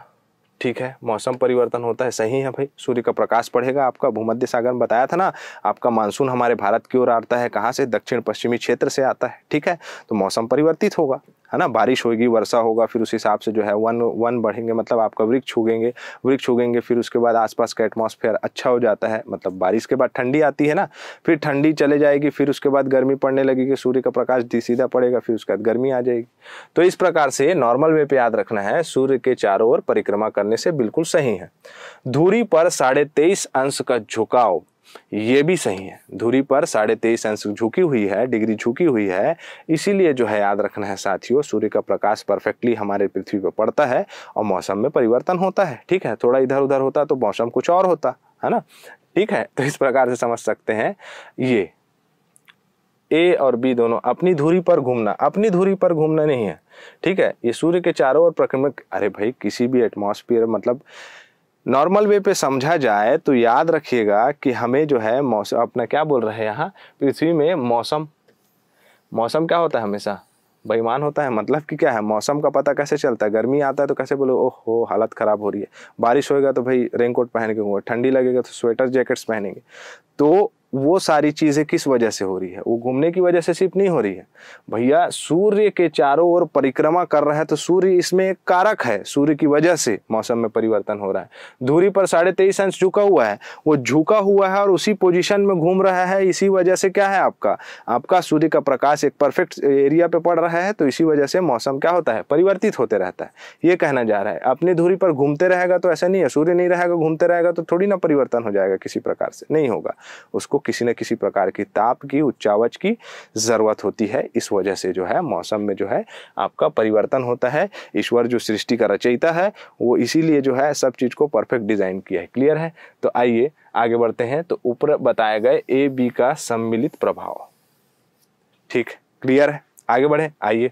ठीक है मौसम परिवर्तन होता है सही है भाई सूर्य का प्रकाश पड़ेगा आपका भूमध्य सागर में बताया था ना आपका मानसून हमारे भारत की ओर आता है कहाँ से दक्षिण पश्चिमी क्षेत्र से आता है ठीक है तो मौसम परिवर्तित होगा है ना बारिश होगी वर्षा होगा फिर उस हिसाब से जो है वन वन बढ़ेंगे मतलब आपका वृक्ष उगेंगे वृक्ष उगेंगे फिर उसके बाद आसपास का एटमॉस्फेयर अच्छा हो जाता है मतलब बारिश के बाद ठंडी आती है ना फिर ठंडी चले जाएगी फिर उसके बाद गर्मी पड़ने लगेगी सूर्य का प्रकाश सीधा पड़ेगा फिर उसके बाद गर्मी आ जाएगी तो इस प्रकार से नॉर्मल वे पे याद रखना है सूर्य के चारों ओर परिक्रमा करने से बिल्कुल सही है धूरी पर साढ़े अंश का झुकाव ये भी सही है धुरी पर साढ़े तेईस अंश झुकी हुई है डिग्री झुकी हुई है इसीलिए जो है याद रखना है साथियों सूर्य का प्रकाश परफेक्टली हमारे पृथ्वी पर पड़ता है और मौसम में परिवर्तन होता है ठीक है थोड़ा इधर उधर होता तो मौसम कुछ और होता है ना ठीक है तो इस प्रकार से समझ सकते हैं ये ए और बी दोनों अपनी धुरी पर घूमना अपनी धुरी पर घूमना नहीं है ठीक है ये सूर्य के चारों ओर प्रक्रमण अरे भाई किसी भी एटमॉस्फेयर मतलब नॉर्मल वे पे समझा जाए तो याद रखिएगा कि हमें जो है मौसम अपना क्या बोल रहे हैं यहाँ पृथ्वी में मौसम मौसम क्या होता है हमेशा बेईमान होता है मतलब कि क्या है मौसम का पता कैसे चलता है गर्मी आता है तो कैसे बोलो ओह हो हालत ख़राब हो रही है बारिश होएगा तो भाई रेनकोट पहन के होगा ठंडी लगेगा तो स्वेटर जैकेट्स पहनेंगे तो वो सारी चीज़ें किस वजह से हो रही है वो घूमने की वजह से सिर्फ नहीं हो रही है भैया सूर्य के चारों ओर परिक्रमा कर रहा है तो सूर्य इसमें एक कारक है सूर्य की वजह से मौसम में परिवर्तन हो रहा है धूरी पर साढ़े तेईस अंश झुका हुआ है वो झुका हुआ है और उसी पोजिशन में घूम रहा है इसी वजह से क्या है आपका आपका सूर्य का प्रकाश एक परफेक्ट एरिया पे पड़ रहा है तो इसी वजह से मौसम क्या होता है परिवर्तित होते रहता है ये कहना जा रहा है अपनी धूरी पर घूमते रहेगा तो ऐसा नहीं है सूर्य नहीं रहेगा घूमते रहेगा तो थोड़ी ना परिवर्तन हो जाएगा किसी प्रकार से नहीं होगा उसको किसी न किसी प्रकार की ताप की उच्चावच की ज़रूरत होती है इस वजह से जो है मौसम में जो है आपका परिवर्तन होता है ईश्वर जो सृष्टि का रचयिता है वो इसीलिए जो है सब चीज़ को परफेक्ट डिज़ाइन किया है क्लियर है तो आइए आगे बढ़ते हैं तो ऊपर बताए गए ए बी का सम्मिलित प्रभाव ठीक क्लियर है आगे बढ़े आइए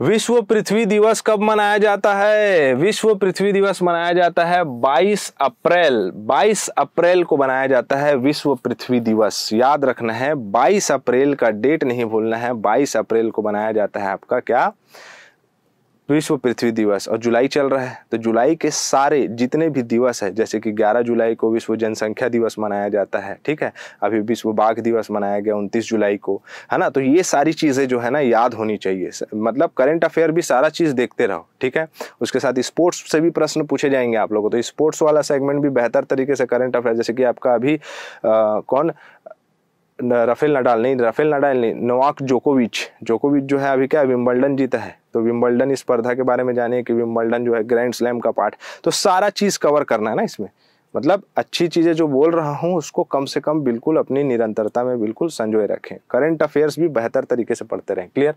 विश्व पृथ्वी दिवस कब मनाया जाता है विश्व पृथ्वी दिवस मनाया जाता है 22 अप्रैल 22 अप्रैल को मनाया जाता है विश्व पृथ्वी दिवस याद रखना है 22 अप्रैल का डेट नहीं भूलना है 22 अप्रैल को मनाया जाता है आपका क्या विश्व पृथ्वी दिवस और जुलाई चल रहा है तो जुलाई के सारे जितने भी दिवस है जैसे कि 11 जुलाई को विश्व जनसंख्या दिवस मनाया जाता है ठीक है अभी विश्व बाघ दिवस मनाया गया 29 जुलाई को है ना तो ये सारी चीज़ें जो है ना याद होनी चाहिए मतलब करंट अफेयर भी सारा चीज़ देखते रहो ठीक है उसके साथ स्पोर्ट्स से भी प्रश्न पूछे जाएंगे आप लोगों को तो स्पोर्ट्स वाला सेगमेंट भी बेहतर तरीके से करंट अफेयर जैसे कि आपका अभी आ, कौन राफेल नडाल नहीं राफेल नडाल नहीं नोवाक जोकोविच जोकोविच जो है अभी क्या विम्बल्डन जीता है तो विम्बल्डन स्पर्धा के बारे में जाने कि विम्बल्डन जो है ग्रैंड स्लैम का पार्ट तो सारा चीज़ कवर करना है ना इसमें मतलब अच्छी चीज़ें जो बोल रहा हूँ उसको कम से कम बिल्कुल अपनी निरंतरता में बिल्कुल संजोए रखें करंट अफेयर्स भी बेहतर तरीके से पढ़ते रहें क्लियर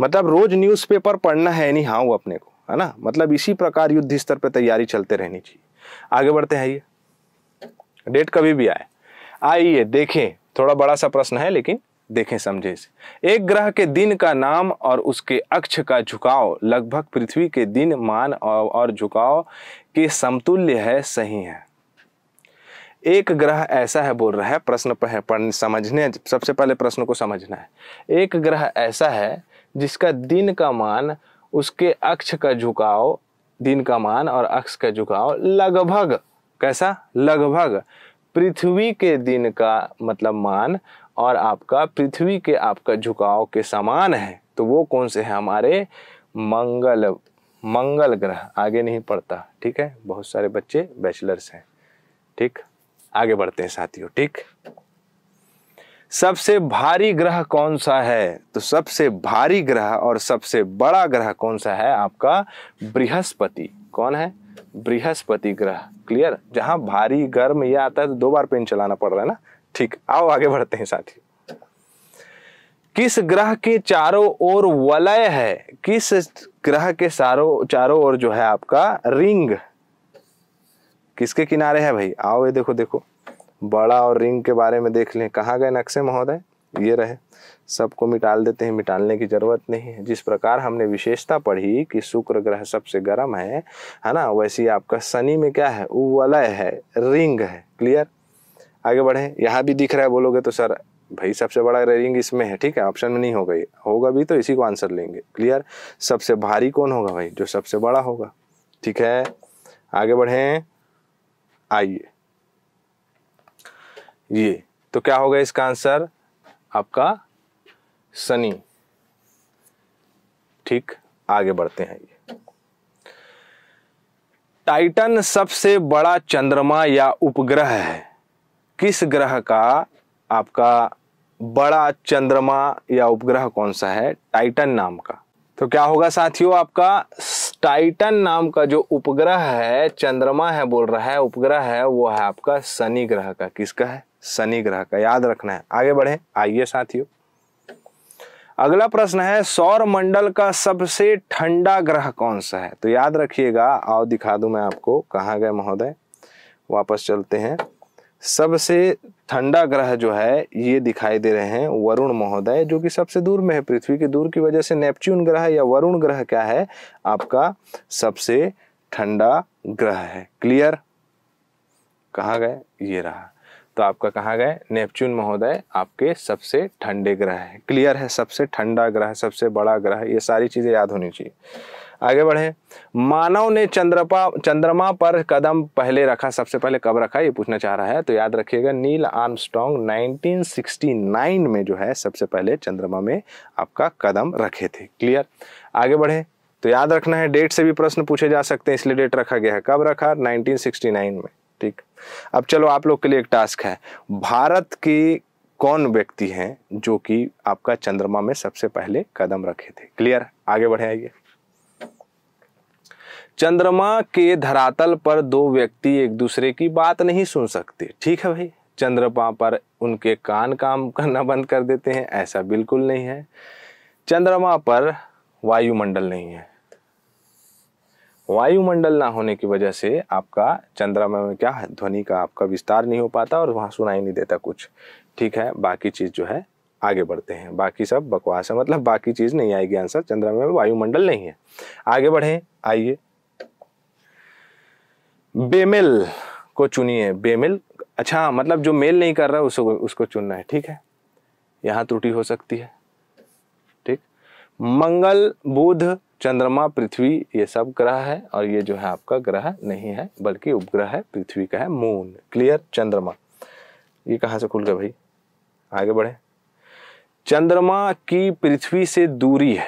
मतलब रोज़ न्यूज़पेपर पढ़ना है नहीं हाँ वो अपने को है ना मतलब इसी प्रकार युद्ध स्तर पर तैयारी चलते रहनी चाहिए आगे बढ़ते हैं ये डेट कभी भी आए आइए देखें थोड़ा बड़ा सा प्रश्न है लेकिन देखें समझे इसे एक ग्रह के दिन का नाम और उसके अक्ष का झुकाव लगभग पृथ्वी के दिन मान और झुकाव के समतुल्य है सही है एक ग्रह ऐसा है बोल रहा है प्रश्न पर है समझने सबसे पहले प्रश्न को समझना है एक ग्रह ऐसा है जिसका दिन का मान उसके अक्ष का झुकाव दिन का मान और अक्ष का झुकाव लगभग कैसा लगभग पृथ्वी के दिन का मतलब मान और आपका पृथ्वी के आपका झुकाव के समान है तो वो कौन से है हमारे मंगल मंगल ग्रह आगे नहीं पढ़ता ठीक है बहुत सारे बच्चे बैचलर्स हैं ठीक आगे बढ़ते हैं साथियों ठीक सबसे भारी ग्रह कौन सा है तो सबसे भारी ग्रह और सबसे बड़ा ग्रह कौन सा है आपका बृहस्पति कौन है बृहस्पति ग्रह क्लियर जहां भारी गर्म यह आता है तो दो बार पेन चलाना पड़ रहा है ना ठीक आओ आगे बढ़ते हैं साथी किस ग्रह के चारों ओर वलय है किस ग्रह के चारों चारों ओर जो है आपका रिंग किसके किनारे है भाई आओ ये देखो देखो बड़ा और रिंग के बारे में देख लें कहा गए नक्शे महोदय ये रहे सबको मिटाल देते हैं मिटालने की जरूरत नहीं है जिस प्रकार हमने विशेषता पढ़ी कि शुक्र ग्रह सबसे गर्म है है ना वैसे आपका शनि में क्या है उवलय है रिंग है क्लियर आगे बढ़े यहाँ भी दिख रहा है बोलोगे तो सर भाई सबसे बड़ा रिंग इसमें है ठीक है ऑप्शन में नहीं होगा ये होगा भी तो इसी को आंसर लेंगे क्लियर सबसे भारी कौन होगा भाई जो सबसे बड़ा होगा ठीक है आगे बढ़े आइए ये तो क्या होगा इसका आंसर आपका शनि ठीक आगे बढ़ते हैं ये टाइटन सबसे बड़ा चंद्रमा या उपग्रह है किस ग्रह का आपका बड़ा चंद्रमा या उपग्रह कौन सा है टाइटन नाम का तो क्या होगा साथियों आपका टाइटन नाम का जो उपग्रह है चंद्रमा है बोल रहा है उपग्रह है वो है आपका शनि ग्रह का किसका है शनि ग्रह का याद रखना है आगे बढ़े आइए साथियों अगला प्रश्न है सौर मंडल का सबसे ठंडा ग्रह कौन सा है तो याद रखिएगा आओ दिखा दूं मैं आपको कहाँ गए महोदय वापस चलते हैं सबसे ठंडा ग्रह जो है ये दिखाई दे रहे हैं वरुण महोदय जो कि सबसे दूर में है पृथ्वी के दूर की वजह से नेपच्यून ग्रह या वरुण ग्रह क्या है आपका सबसे ठंडा ग्रह है क्लियर कहा गए ये रहा तो आपका कहाँ गए नेपच्यून महोदय आपके सबसे ठंडे ग्रह हैं क्लियर है सबसे ठंडा ग्रह सबसे बड़ा ग्रह ये सारी चीज़ें याद होनी चाहिए आगे बढ़े मानव ने चंद्रपा चंद्रमा पर कदम पहले रखा सबसे पहले कब रखा ये पूछना चाह रहा है तो याद रखिएगा नील आर्मस्ट्रॉन्ग 1969 में जो है सबसे पहले चंद्रमा में आपका कदम रखे थे क्लियर आगे बढ़े तो याद रखना है डेट से भी प्रश्न पूछे जा सकते हैं इसलिए डेट रखा गया है कब रखा 1969 में ठीक अब चलो आप लोग के लिए एक टास्क है भारत के कौन व्यक्ति हैं जो कि आपका चंद्रमा में सबसे पहले कदम रखे थे क्लियर आगे बढ़े आइए चंद्रमा के धरातल पर दो व्यक्ति एक दूसरे की बात नहीं सुन सकते ठीक है भाई चंद्रमा पर उनके कान काम करना बंद कर देते हैं ऐसा बिल्कुल नहीं है चंद्रमा पर वायुमंडल नहीं है वायुमंडल ना होने की वजह से आपका चंद्रमा में क्या ध्वनि का आपका विस्तार नहीं हो पाता और वहाँ सुनाई नहीं देता कुछ ठीक है बाकी चीज़ जो है आगे बढ़ते हैं बाकी सब बकवास है मतलब बाकी चीज़ नहीं आएगी आंसर चंद्रमा में वायुमंडल नहीं है आगे बढ़े आइए बेमेल को चुनिए बेमेल अच्छा मतलब जो मेल नहीं कर रहा है उसको उसको चुनना है ठीक है यहाँ त्रुटि हो सकती है ठीक मंगल बुध चंद्रमा पृथ्वी ये सब ग्रह है और ये जो है आपका ग्रह नहीं है बल्कि उपग्रह है पृथ्वी का है मून क्लियर चंद्रमा ये कहाँ से खुल गया भाई आगे बढ़े चंद्रमा की पृथ्वी से दूरी है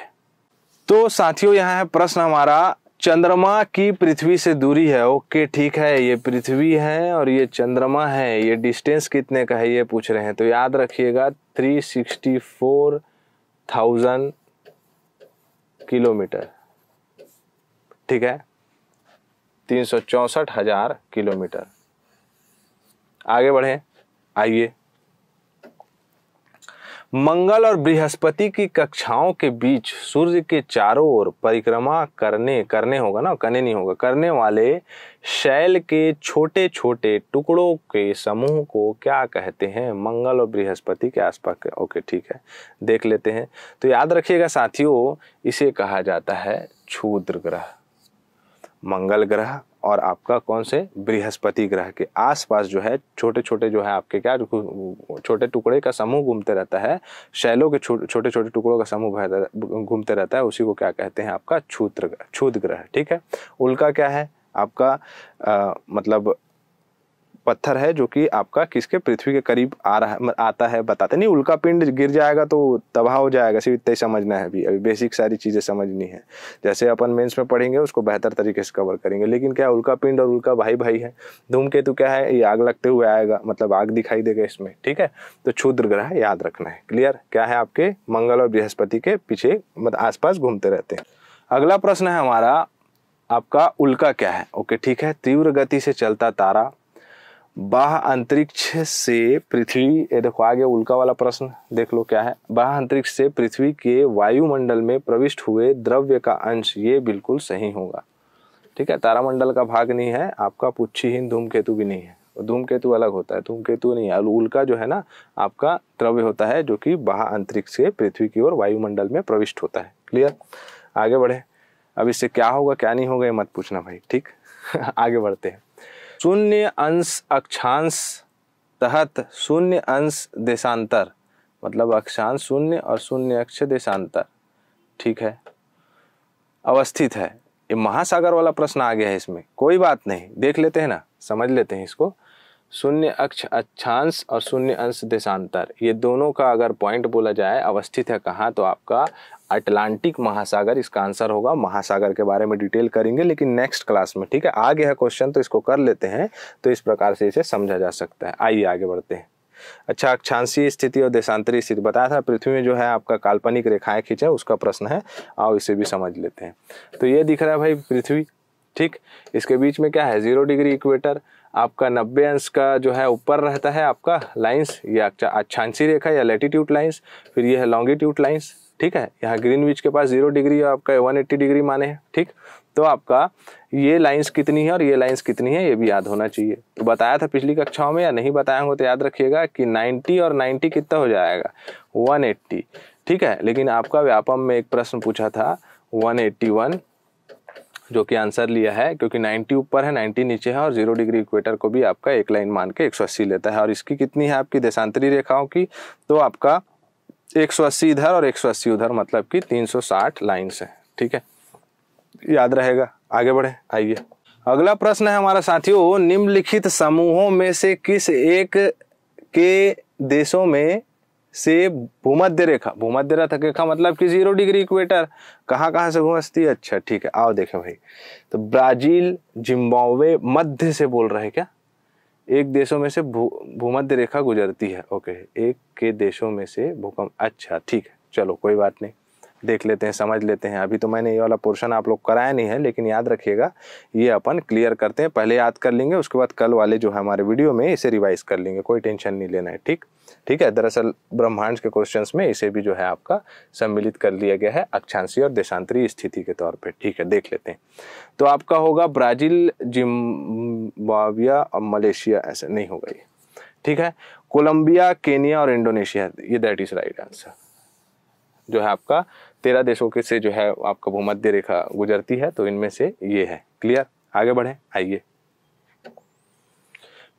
तो साथियों यहाँ है प्रश्न हमारा चंद्रमा की पृथ्वी से दूरी है ओके ठीक है ये पृथ्वी है और ये चंद्रमा है ये डिस्टेंस कितने का है ये पूछ रहे हैं तो याद रखिएगा three sixty four thousand kilometre ठीक है तीन सौ चौसठ हजार किलोमीटर आगे बढ़े आइए मंगल और बृहस्पति की कक्षाओं के बीच सूर्य के चारों ओर परिक्रमा करने करने होगा ना करने नहीं होगा करने वाले शैल के छोटे छोटे टुकड़ों के समूह को क्या कहते हैं मंगल और बृहस्पति के आसपास के ओके ठीक है देख लेते हैं तो याद रखिएगा साथियों इसे कहा जाता है क्षूद्र ग्रह मंगल ग्रह और आपका कौन से बृहस्पति ग्रह के आसपास जो है छोटे छोटे जो है आपके क्या छोटे टुकड़े का समूह घूमते रहता है शैलों के छोटे छोटे टुकड़ों का समूह घूमते रहता है उसी को क्या कहते हैं आपका छूत्र छूत ग्रह ठीक है उल्का क्या है आपका आ, मतलब पत्थर है जो कि आपका किसके पृथ्वी के करीब आ रहा आता है बताते नहीं उल्का पिंड गिर जाएगा तो तबाह हो जाएगा सिर्फ इतना ही समझना है अभी अभी बेसिक सारी चीज़ें समझनी है जैसे अपन मेंस में पढ़ेंगे उसको बेहतर तरीके से कवर करेंगे लेकिन क्या उल्का पिंड और उल्का भाई भाई है धूमकेतु क्या है ये आग लगते हुए आएगा मतलब आग दिखाई देगा इसमें ठीक है तो क्षुद्र ग्रह याद रखना है क्लियर क्या है आपके मंगल और बृहस्पति के पीछे मतलब आसपास घूमते रहते हैं अगला प्रश्न है हमारा आपका उल्का क्या है ओके ठीक है तीव्र गति से चलता तारा बाह अंतरिक्ष से पृथ्वी ये देखो गया उल्का वाला प्रश्न देख लो क्या है बाह अंतरिक्ष से पृथ्वी के वायुमंडल में प्रविष्ट हुए द्रव्य का अंश ये बिल्कुल सही होगा ठीक है तारामंडल का भाग नहीं है आपका पुच्छी धूमकेतु भी नहीं है धूमकेतु अलग होता है धूमकेतु नहीं है उल्का जो है ना आपका द्रव्य होता है जो कि बाह अंतरिक्ष से पृथ्वी की ओर वायुमंडल में प्रविष्ट होता है क्लियर आगे बढ़े अब इससे क्या होगा क्या नहीं होगा ये मत पूछना भाई ठीक आगे बढ़ते हैं शून्य अंश अक्षांश तहत शून्य अंश देशांतर मतलब अक्षांश शून्य और शून्य अक्ष देशांतर ठीक है अवस्थित है ये महासागर वाला प्रश्न आ गया है इसमें कोई बात नहीं देख लेते हैं ना समझ लेते हैं इसको शून्य अक्ष अक्षांश और शून्य अंश देशांतर ये दोनों का अगर पॉइंट बोला जाए अवस्थित है कहाँ तो आपका अटलांटिक महासागर इसका आंसर होगा महासागर के बारे में डिटेल करेंगे लेकिन नेक्स्ट क्लास में ठीक है आगे है क्वेश्चन तो इसको कर लेते हैं तो इस प्रकार से इसे समझा जा सकता है आइए आगे बढ़ते हैं अच्छा अक्षांशीय स्थिति और देशांतरी स्थिति बताया था पृथ्वी में जो है आपका काल्पनिक रेखाएं खींचे उसका प्रश्न है आओ इसे भी समझ लेते हैं तो ये दिख रहा है भाई पृथ्वी ठीक इसके बीच में क्या है जीरो डिग्री इक्वेटर आपका नब्बे अंश का जो है ऊपर रहता है आपका लाइंस या अच्छा- अच्छांसी रेखा या लेटीट्यूट लाइंस फिर ये है लॉन्गिट्यूड लाइंस ठीक है यहाँ ग्रीन विच के पास जीरो डिग्री और आपका वन एट्टी डिग्री माने हैं ठीक तो आपका ये लाइंस कितनी है और ये लाइंस कितनी है ये भी याद होना चाहिए तो बताया था पिछली कक्षाओं में या नहीं बताया हो तो याद रखिएगा कि 90 और 90 कितना हो जाएगा 180 ठीक है लेकिन आपका व्यापम में एक प्रश्न पूछा था 181 जो कि आंसर लिया है क्योंकि 90 ऊपर है 90 नीचे है और जीरो डिग्री इक्वेटर को भी आपका एक लाइन मान के 180 लेता है और इसकी कितनी है आपकी देशांतरी रेखाओं की तो आपका 180 इधर और 180 उधर मतलब कि 360 लाइन्स है ठीक है याद रहेगा आगे बढ़े आइए अगला प्रश्न है हमारा साथियों निम्नलिखित समूहों में से किस एक के देशों में से भूमध्य रेखा भूमध्य रेखा मतलब कि जीरो डिग्री इक्वेटर कहाँ कहाँ से घुमसती है अच्छा ठीक है आओ देखें भाई तो ब्राजील जिम्बाब्वे मध्य से बोल रहे क्या एक देशों में से भूमध्य रेखा गुजरती है ओके एक के देशों में से भूकंप अच्छा ठीक है चलो कोई बात नहीं देख लेते हैं समझ लेते हैं अभी तो मैंने ये वाला पोर्शन आप लोग कराया नहीं है लेकिन याद रखिएगा ये अपन क्लियर करते हैं पहले याद कर लेंगे उसके बाद कल वाले जो है हमारे वीडियो में इसे रिवाइज कर लेंगे कोई टेंशन नहीं लेना है ठीक ठीक है दरअसल ब्रह्मांड के क्वेश्चंस में इसे भी जो है आपका सम्मिलित कर लिया गया है अक्षांशी और देशांतरी स्थिति के तौर पर ठीक है देख लेते हैं तो आपका होगा ब्राज़ील जिम्बाविया और मलेशिया ऐसे नहीं होगा ये ठीक है कोलंबिया केनिया और इंडोनेशिया ये दैट इज राइट आंसर जो है आपका तेरह देशों के से जो है आपका भूमध्य रेखा गुजरती है तो इनमें से ये है क्लियर आगे बढ़े आइए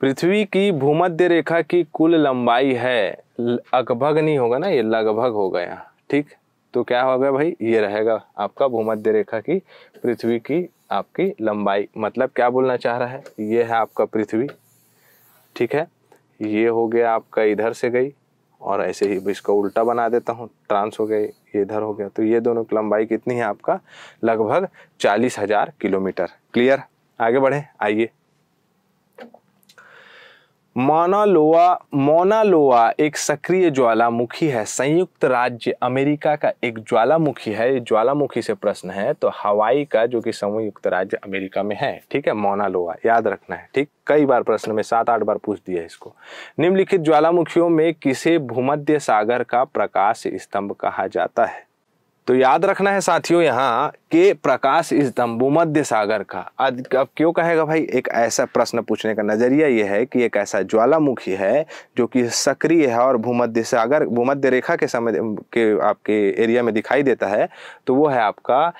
पृथ्वी की भूमध्य रेखा की कुल लंबाई है लगभग नहीं होगा ना ये लगभग हो गया ठीक तो क्या हो गया भाई ये रहेगा आपका भूमध्य रेखा की पृथ्वी की आपकी लंबाई मतलब क्या बोलना चाह रहा है ये है आपका पृथ्वी ठीक है ये हो गया आपका इधर से गई और ऐसे ही इसको उल्टा बना देता हूँ ट्रांस हो गए ये इधर हो गया तो ये दोनों की लंबाई कितनी है आपका लगभग चालीस हज़ार किलोमीटर क्लियर आगे बढ़ें आइए मोनालोआ मोनालोआ एक सक्रिय ज्वालामुखी है संयुक्त राज्य अमेरिका का एक ज्वालामुखी है ज्वालामुखी से प्रश्न है तो हवाई का जो कि संयुक्त राज्य अमेरिका में है ठीक है मोनालोआ याद रखना है ठीक कई बार प्रश्न में सात आठ बार पूछ दिया इसको निम्नलिखित ज्वालामुखियों में किसे भूमध्य सागर का प्रकाश स्तंभ कहा जाता है तो याद रखना है साथियों यहाँ के प्रकाश इस भूमध्य सागर का अब क्यों कहेगा भाई एक ऐसा प्रश्न पूछने का नजरिया यह है कि एक ऐसा ज्वालामुखी है जो कि सक्रिय है और भूमध्य सागर भूमध्य रेखा के समय के आपके एरिया में दिखाई देता है तो वो है आपका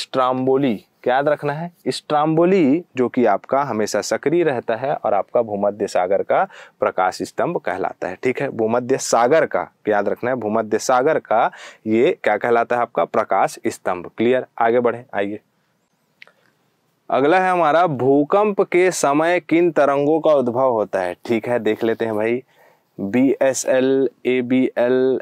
स्ट्राम्बोली याद रखना है स्ट्राम्बोली जो कि आपका हमेशा सक्रिय रहता है और आपका भूमध्य सागर का प्रकाश स्तंभ कहलाता है ठीक है भूमध्य सागर का याद रखना है भूमध्य सागर का ये क्या कहलाता है आपका प्रकाश स्तंभ क्लियर आगे बढ़े आइए अगला है हमारा भूकंप के समय किन तरंगों का उद्भव होता है ठीक है देख लेते हैं भाई B S L A B L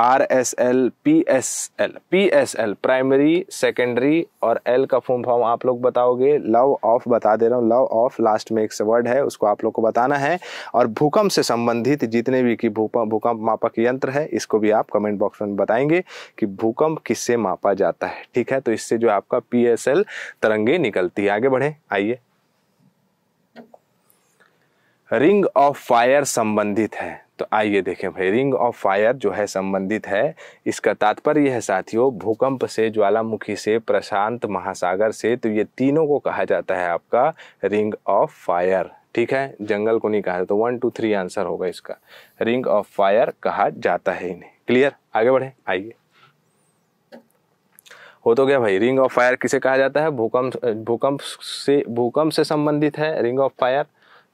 R S L P S L P S L primary secondary और एल का फॉर्म फॉर्म आप लोग बताओगे लव ऑफ बता दे रहा हूँ लव ऑफ लास्ट में एक वर्ड है उसको आप लोग को बताना है और भूकंप से संबंधित जितने भी की भूकंप भूकंप मापक यंत्र है इसको भी आप कमेंट बॉक्स में बताएंगे कि भूकंप किससे मापा जाता है ठीक है तो इससे जो आपका पी एस एल तरंगे निकलती है आगे बढ़े आइए रिंग ऑफ फायर संबंधित है तो आइए देखें भाई रिंग ऑफ फायर जो है संबंधित है इसका तात्पर्य है साथियों भूकंप से ज्वालामुखी से प्रशांत महासागर से तो ये तीनों को कहा जाता है आपका रिंग ऑफ फायर ठीक है जंगल को नहीं कहा तो वन टू थ्री आंसर होगा इसका रिंग ऑफ फायर कहा जाता है इन्हें क्लियर आगे बढ़े आइए हो तो गया भाई रिंग ऑफ फायर किसे कहा जाता है भूकंप भूकंप से भूकंप से संबंधित है रिंग ऑफ फायर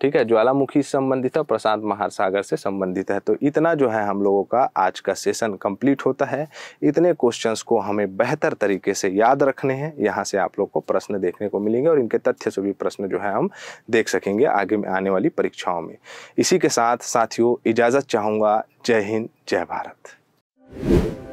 ठीक है ज्वालामुखी से संबंधित है प्रशांत महासागर से संबंधित है तो इतना जो है हम लोगों का आज का सेशन कंप्लीट होता है इतने क्वेश्चंस को हमें बेहतर तरीके से याद रखने हैं यहाँ से आप लोग को प्रश्न देखने को मिलेंगे और इनके तथ्य से भी प्रश्न जो है हम देख सकेंगे आगे में आने वाली परीक्षाओं में इसी के साथ साथियों इजाज़त चाहूँगा जय हिंद जय भारत